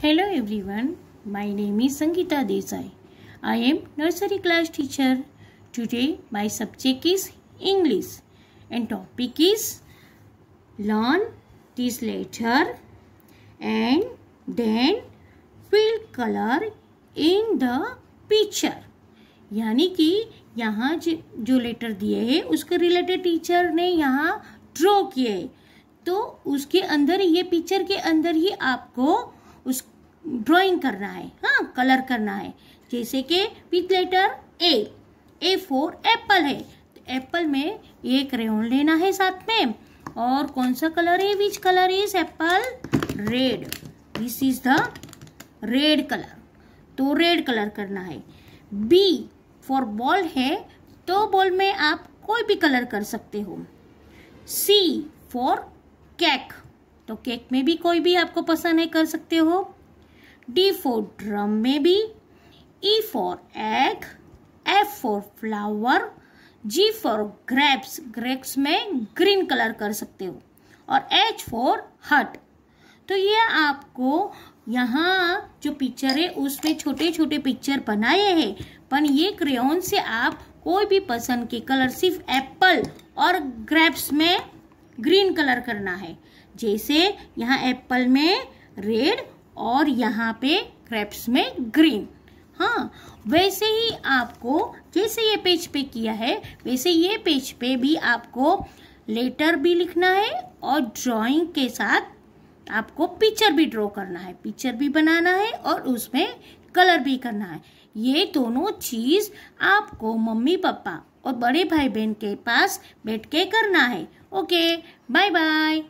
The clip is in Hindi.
Hello everyone, my name is Sangeeta Desai. I am nursery class teacher. Today my subject is English and topic is learn this letter and then fill color in the picture. यानी कि यहाँ जो लेटर दिए हैं उसके रिलेटेड टीचर ने यहाँ ड्रॉ किए तो उसके अंदर ये पिक्चर के अंदर ही आपको उस ड्राइंग करना है हाँ कलर करना है जैसे कि with letter A A for apple है तो एप्पल में एक रेहन लेना है साथ में और कौन सा कलर है which colour is apple red this is the red colour तो रेड कलर करना है बी फॉर बॉल है तो बॉल में आप कोई भी कलर कर सकते हो सी फॉर कैक तो केक में भी कोई भी आपको पसंद है कर सकते हो डी फोर ड्रम में भी E for egg F for flower G for grapes grapes में ग्रीन कलर कर सकते हो और एच फॉर हट तो ये आपको यहाँ जो पिक्चर है उसमें छोटे छोटे पिक्चर बनाए हैं पर ये क्रेन से आप कोई भी पसंद के कलर सिर्फ एप्पल और ग्रेप्स में ग्रीन कलर करना है जैसे यहाँ एप्पल में रेड और यहाँ पे क्रेप्स में ग्रीन हाँ वैसे ही आपको जैसे ये पेज पे किया है वैसे ये पेज पे भी आपको लेटर भी लिखना है और ड्राइंग के साथ आपको पिक्चर भी ड्रॉ करना है पिक्चर भी बनाना है और उसमें कलर भी करना है ये दोनों चीज़ आपको मम्मी पापा और बड़े भाई बहन के पास बैठ के करना है Okay, bye-bye.